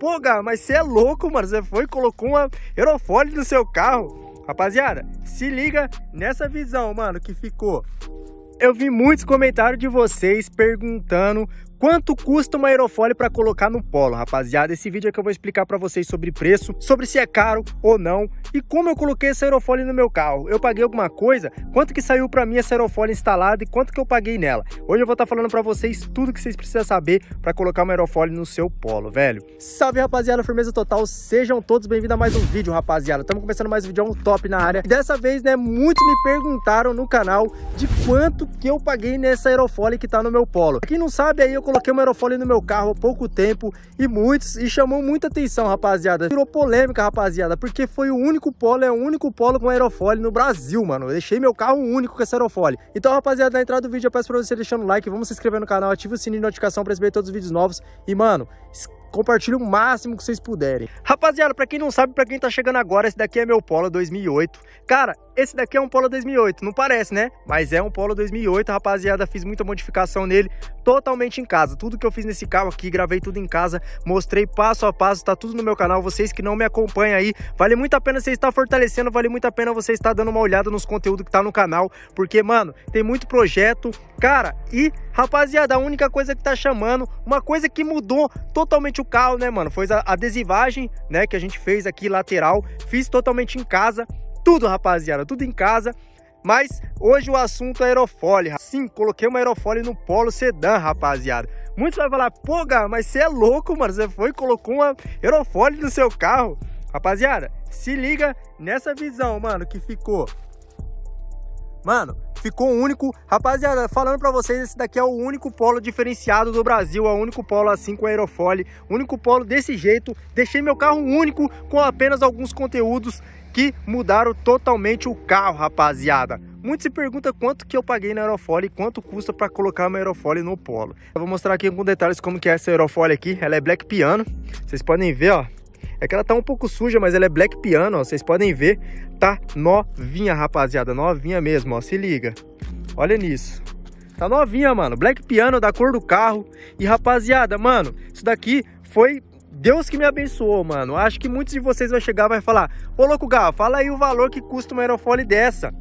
Pô, cara, mas você é louco, mano. Você foi e colocou uma aerofólio no seu carro. Rapaziada, se liga nessa visão, mano, que ficou eu vi muitos comentários de vocês perguntando Quanto custa uma aerofólio para colocar no polo, rapaziada? Esse vídeo é que eu vou explicar para vocês sobre preço, sobre se é caro ou não e como eu coloquei essa aerofólio no meu carro. Eu paguei alguma coisa? Quanto que saiu para mim essa aerofólio instalada e quanto que eu paguei nela? Hoje eu vou estar tá falando para vocês tudo que vocês precisam saber para colocar uma aerofólio no seu polo, velho. Salve, rapaziada, firmeza total. Sejam todos bem-vindos a mais um vídeo, rapaziada. Estamos começando mais um vídeo é top na área. dessa vez, né, muitos me perguntaram no canal de quanto que eu paguei nessa aerofólio que tá no meu polo. Pra quem não sabe aí eu coloquei um aerofólio no meu carro há pouco tempo e muitos, e chamou muita atenção, rapaziada. Virou polêmica, rapaziada, porque foi o único polo, é o único polo com aerofólio no Brasil, mano. Eu deixei meu carro único com esse aerofólio. Então, rapaziada, na entrada do vídeo eu peço pra você deixar o like, vamos se inscrever no canal, ative o sininho de notificação pra receber todos os vídeos novos. E, mano, esquece Compartilhe o máximo que vocês puderem. Rapaziada, para quem não sabe, para quem tá chegando agora, esse daqui é meu Polo 2008. Cara, esse daqui é um Polo 2008, não parece, né? Mas é um Polo 2008, rapaziada, fiz muita modificação nele, totalmente em casa. Tudo que eu fiz nesse carro aqui, gravei tudo em casa, mostrei passo a passo, tá tudo no meu canal. Vocês que não me acompanham aí, vale muito a pena você estar tá fortalecendo, vale muito a pena você estar tá dando uma olhada nos conteúdos que tá no canal, porque, mano, tem muito projeto, cara, e Rapaziada, a única coisa que tá chamando, uma coisa que mudou totalmente o carro, né, mano? Foi a adesivagem, né, que a gente fez aqui lateral. Fiz totalmente em casa. Tudo, rapaziada, tudo em casa. Mas hoje o assunto é aerofólio. Sim, coloquei uma aerofólio no Polo Sedan, rapaziada. Muitos vão falar, pô, Gar, mas você é louco, mano. Você foi e colocou uma aerofólio no seu carro. Rapaziada, se liga nessa visão, mano, que ficou Mano, ficou único. Rapaziada, falando pra vocês, esse daqui é o único polo diferenciado do Brasil. É o único polo assim com aerofólio. Único polo desse jeito. Deixei meu carro único com apenas alguns conteúdos que mudaram totalmente o carro, rapaziada. Muito se pergunta quanto que eu paguei na aerofólio e quanto custa para colocar uma aerofólio no polo. Eu vou mostrar aqui com detalhes como que é essa aerofólio aqui. Ela é black piano. Vocês podem ver, ó. É que ela tá um pouco suja, mas ela é black piano, ó. Vocês podem ver, tá novinha, rapaziada. Novinha mesmo, ó. Se liga. Olha nisso. Tá novinha, mano. Black piano da cor do carro. E, rapaziada, mano, isso daqui foi Deus que me abençoou, mano. Acho que muitos de vocês vão chegar e vai falar: Ô louco Gá, fala aí o valor que custa uma aerofole dessa.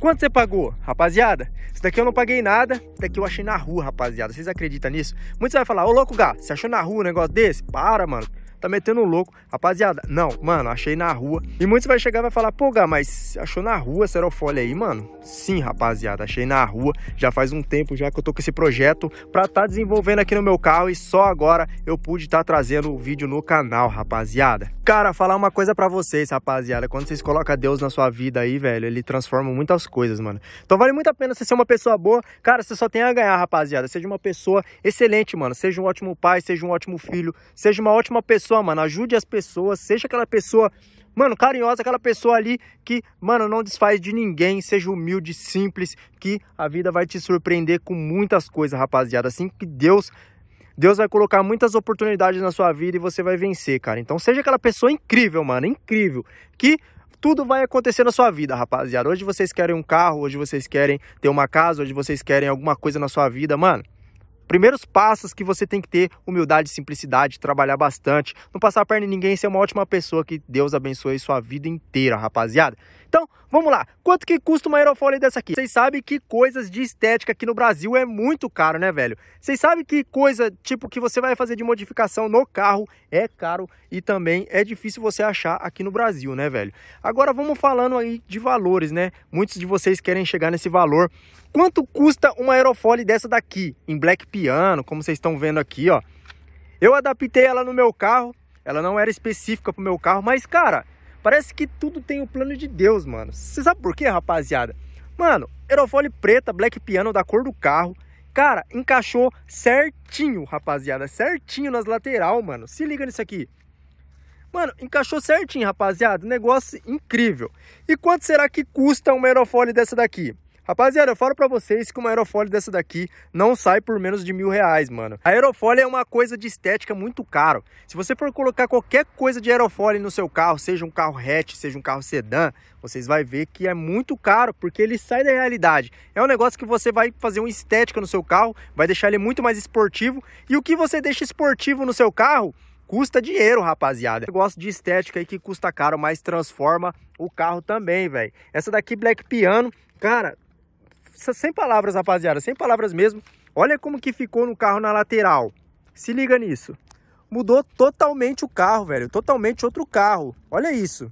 Quanto você pagou? Rapaziada, isso daqui eu não paguei nada, isso daqui eu achei na rua, rapaziada. Vocês acreditam nisso? Muitos vai falar, ô louco, Gá, você achou na rua um negócio desse? Para, mano tá metendo louco. Rapaziada, não, mano, achei na rua. E muitos vai chegar e vai falar, pô, Gá, mas achou na rua essa aerofólio aí, mano? Sim, rapaziada, achei na rua. Já faz um tempo já que eu tô com esse projeto pra tá desenvolvendo aqui no meu carro e só agora eu pude estar tá trazendo o vídeo no canal, rapaziada. Cara, falar uma coisa para vocês, rapaziada. Quando vocês colocam Deus na sua vida aí, velho, ele transforma muitas coisas, mano. Então vale muito a pena você ser uma pessoa boa. Cara, você só tem a ganhar, rapaziada. Seja uma pessoa excelente, mano. Seja um ótimo pai, seja um ótimo filho, seja uma ótima pessoa, mano. Ajude as pessoas, seja aquela pessoa, mano, carinhosa, aquela pessoa ali que, mano, não desfaz de ninguém. Seja humilde, simples, que a vida vai te surpreender com muitas coisas, rapaziada. Assim que Deus Deus vai colocar muitas oportunidades na sua vida e você vai vencer, cara. Então seja aquela pessoa incrível, mano, incrível, que tudo vai acontecer na sua vida, rapaziada. Hoje vocês querem um carro, hoje vocês querem ter uma casa, hoje vocês querem alguma coisa na sua vida, mano. Primeiros passos que você tem que ter humildade, simplicidade, trabalhar bastante, não passar a perna em ninguém, ser uma ótima pessoa que Deus abençoe sua vida inteira, rapaziada. Então, vamos lá. Quanto que custa uma aerofólio dessa aqui? Vocês sabem que coisas de estética aqui no Brasil é muito caro, né, velho? Vocês sabem que coisa, tipo, que você vai fazer de modificação no carro é caro e também é difícil você achar aqui no Brasil, né, velho? Agora, vamos falando aí de valores, né? Muitos de vocês querem chegar nesse valor. Quanto custa uma aerofólio dessa daqui? Em black piano, como vocês estão vendo aqui, ó. Eu adaptei ela no meu carro. Ela não era específica pro meu carro, mas, cara... Parece que tudo tem o plano de Deus, mano. Você sabe por quê, rapaziada? Mano, aerofólio preta, black piano da cor do carro. Cara, encaixou certinho, rapaziada. Certinho nas lateral, mano. Se liga nisso aqui. Mano, encaixou certinho, rapaziada. Negócio incrível. E quanto será que custa uma aerofólio dessa daqui? Rapaziada, eu falo pra vocês que uma aerofólia dessa daqui não sai por menos de mil reais, mano. A aerofólia é uma coisa de estética muito caro. Se você for colocar qualquer coisa de aerofólia no seu carro, seja um carro hatch, seja um carro sedã, vocês vão ver que é muito caro, porque ele sai da realidade. É um negócio que você vai fazer uma estética no seu carro, vai deixar ele muito mais esportivo. E o que você deixa esportivo no seu carro, custa dinheiro, rapaziada. Eu gosto de estética aí que custa caro, mas transforma o carro também, velho. Essa daqui Black Piano, cara, sem palavras, rapaziada, sem palavras mesmo. Olha como que ficou no carro na lateral. Se liga nisso. Mudou totalmente o carro, velho. Totalmente outro carro. Olha isso.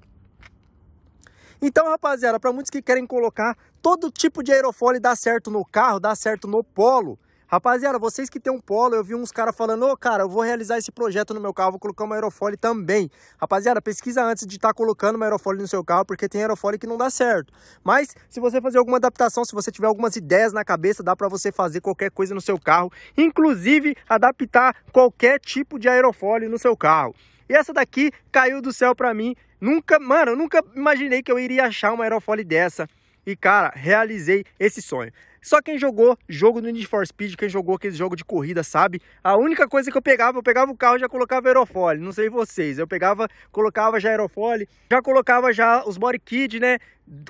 Então, rapaziada, para muitos que querem colocar todo tipo de aerofólio dá certo no carro, dá certo no polo, Rapaziada, vocês que tem um polo, eu vi uns caras falando, ô oh, cara, eu vou realizar esse projeto no meu carro, vou colocar uma aerofólio também. Rapaziada, pesquisa antes de estar tá colocando uma aerofólio no seu carro, porque tem aerofólio que não dá certo. Mas se você fazer alguma adaptação, se você tiver algumas ideias na cabeça, dá para você fazer qualquer coisa no seu carro, inclusive adaptar qualquer tipo de aerofólio no seu carro. E essa daqui caiu do céu para mim. Nunca, mano, eu nunca imaginei que eu iria achar uma aerofólio dessa. E cara, realizei esse sonho. Só quem jogou jogo do Need for Speed, quem jogou aquele jogo de corrida, sabe? A única coisa que eu pegava, eu pegava o carro e já colocava aerofólio. Não sei vocês, eu pegava, colocava já aerofólio, já colocava já os body kit, né?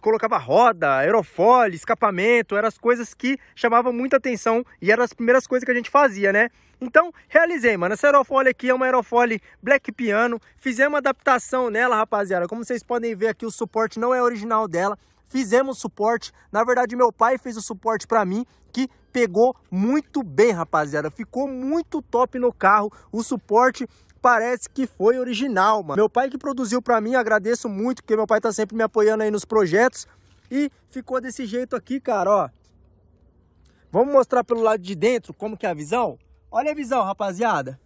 colocava roda, aerofólio, escapamento, eram as coisas que chamavam muita atenção e eram as primeiras coisas que a gente fazia, né? Então, realizei, mano. Essa aerofólio aqui é uma aerofólio Black Piano. Fizemos uma adaptação nela, rapaziada. Como vocês podem ver aqui, o suporte não é original dela fizemos suporte. Na verdade, meu pai fez o suporte para mim, que pegou muito bem, rapaziada. Ficou muito top no carro. O suporte parece que foi original, mano. Meu pai que produziu para mim, agradeço muito, porque meu pai tá sempre me apoiando aí nos projetos. E ficou desse jeito aqui, cara, ó. Vamos mostrar pelo lado de dentro como que é a visão? Olha a visão, rapaziada.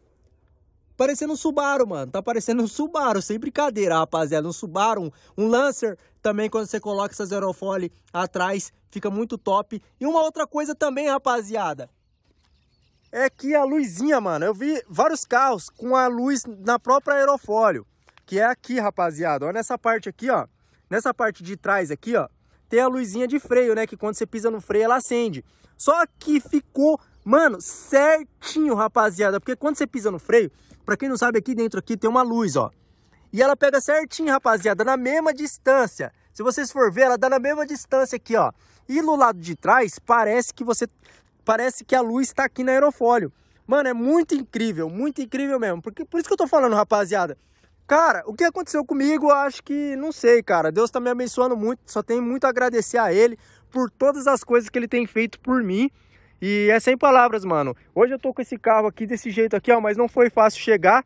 Parecendo um Subaru, mano. Tá parecendo um Subaru, sem brincadeira, rapaziada. Um Subaru, um, um Lancer também, quando você coloca essa aerofólio atrás, fica muito top. E uma outra coisa também, rapaziada, é que a luzinha, mano. Eu vi vários carros com a luz na própria aerofólio, que é aqui, rapaziada. Olha nessa parte aqui, ó. Nessa parte de trás aqui, ó, tem a luzinha de freio, né? Que quando você pisa no freio, ela acende. Só que ficou, mano, certinho, rapaziada. Porque quando você pisa no freio, para quem não sabe, aqui dentro aqui tem uma luz, ó. E ela pega certinho, rapaziada, na mesma distância. Se vocês for ver, ela dá na mesma distância aqui, ó. E no lado de trás, parece que você parece que a luz está aqui na aerofólio. Mano, é muito incrível, muito incrível mesmo. Porque por isso que eu tô falando, rapaziada. Cara, o que aconteceu comigo, acho que não sei, cara. Deus tá me abençoando muito, só tenho muito a agradecer a ele por todas as coisas que ele tem feito por mim. E é sem palavras, mano. Hoje eu tô com esse carro aqui desse jeito aqui, ó, mas não foi fácil chegar.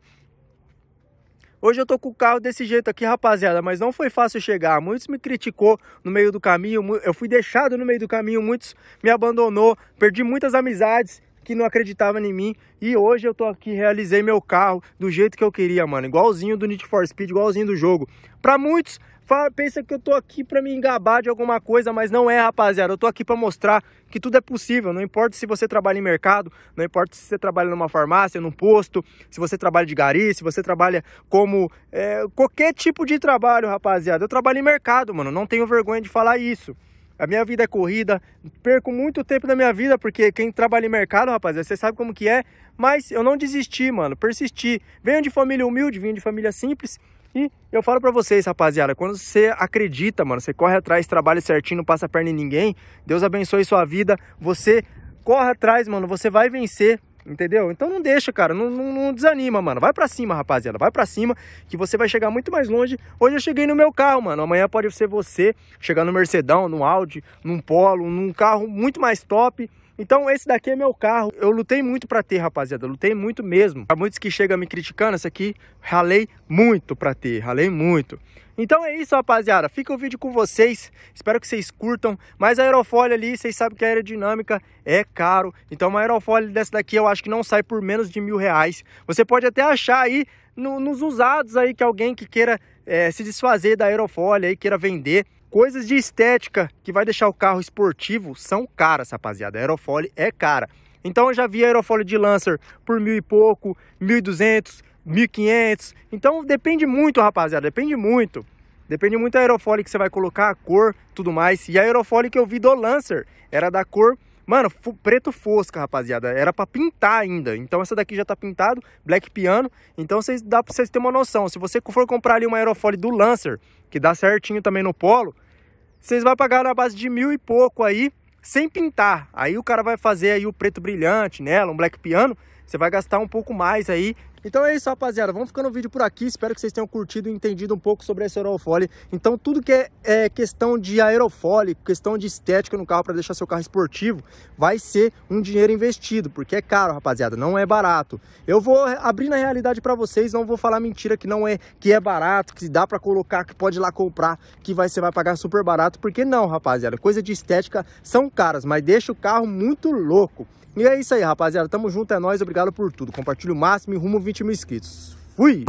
Hoje eu tô com o carro desse jeito aqui, rapaziada, mas não foi fácil chegar. Muitos me criticou no meio do caminho, eu fui deixado no meio do caminho, muitos me abandonou, perdi muitas amizades que não acreditavam em mim. E hoje eu tô aqui, realizei meu carro do jeito que eu queria, mano, igualzinho do Need for Speed, igualzinho do jogo. Para muitos Fala, pensa que eu tô aqui para me engabar de alguma coisa, mas não é, rapaziada. Eu tô aqui para mostrar que tudo é possível. Não importa se você trabalha em mercado, não importa se você trabalha numa farmácia, num posto, se você trabalha de gari, se você trabalha como é, qualquer tipo de trabalho, rapaziada. Eu trabalho em mercado, mano. Não tenho vergonha de falar isso. A minha vida é corrida, perco muito tempo da minha vida, porque quem trabalha em mercado, rapaziada, você sabe como que é. Mas eu não desisti, mano, persisti. Venho de família humilde, venho de família simples, e eu falo para vocês, rapaziada, quando você acredita, mano, você corre atrás, trabalha certinho, não passa a perna em ninguém, Deus abençoe sua vida, você corre atrás, mano, você vai vencer, entendeu? Então não deixa, cara, não, não, não desanima, mano. Vai para cima, rapaziada, vai para cima, que você vai chegar muito mais longe. Hoje eu cheguei no meu carro, mano, amanhã pode ser você chegar no Mercedão, no Audi, num Polo, num carro muito mais top, então esse daqui é meu carro. Eu lutei muito para ter, rapaziada. Lutei muito mesmo. Há muitos que chegam me criticando, Esse aqui ralei muito para ter, ralei muito. Então é isso, rapaziada. Fica o vídeo com vocês. Espero que vocês curtam. Mas a aerofólio ali, vocês sabem que a aerodinâmica é caro. Então uma aerofólio dessa daqui eu acho que não sai por menos de mil reais. Você pode até achar aí no, nos usados aí que alguém que queira é, se desfazer da aerofólio aí, queira vender. Coisas de estética que vai deixar o carro esportivo são caras, rapaziada. A aerofólio é cara. Então eu já vi aerofólio de Lancer por mil e pouco, mil e duzentos, mil e quinhentos. Então depende muito, rapaziada, depende muito. Depende muito da aerofólio que você vai colocar, a cor, tudo mais. E a aerofólio que eu vi do Lancer era da cor, mano, preto fosca, rapaziada. Era para pintar ainda. Então essa daqui já tá pintado, black piano. Então dá para vocês terem uma noção. Se você for comprar ali uma aerofólio do Lancer, que dá certinho também no polo, vocês vão pagar na base de mil e pouco aí, sem pintar. Aí o cara vai fazer aí o preto brilhante nela, um black piano, você vai gastar um pouco mais aí então é isso, rapaziada. Vamos ficando o vídeo por aqui. Espero que vocês tenham curtido e entendido um pouco sobre esse aerofólio. Então tudo que é, é questão de aerofólio, questão de estética no carro para deixar seu carro esportivo, vai ser um dinheiro investido, porque é caro, rapaziada. Não é barato. Eu vou abrir na realidade para vocês, não vou falar mentira que não é que é barato, que dá para colocar, que pode ir lá comprar, que vai você vai pagar super barato, porque não, rapaziada. Coisa de estética são caras, mas deixa o carro muito louco. E é isso aí, rapaziada. Tamo junto, é nóis. Obrigado por tudo. Compartilha o máximo e rumo 20 mil inscritos. Fui!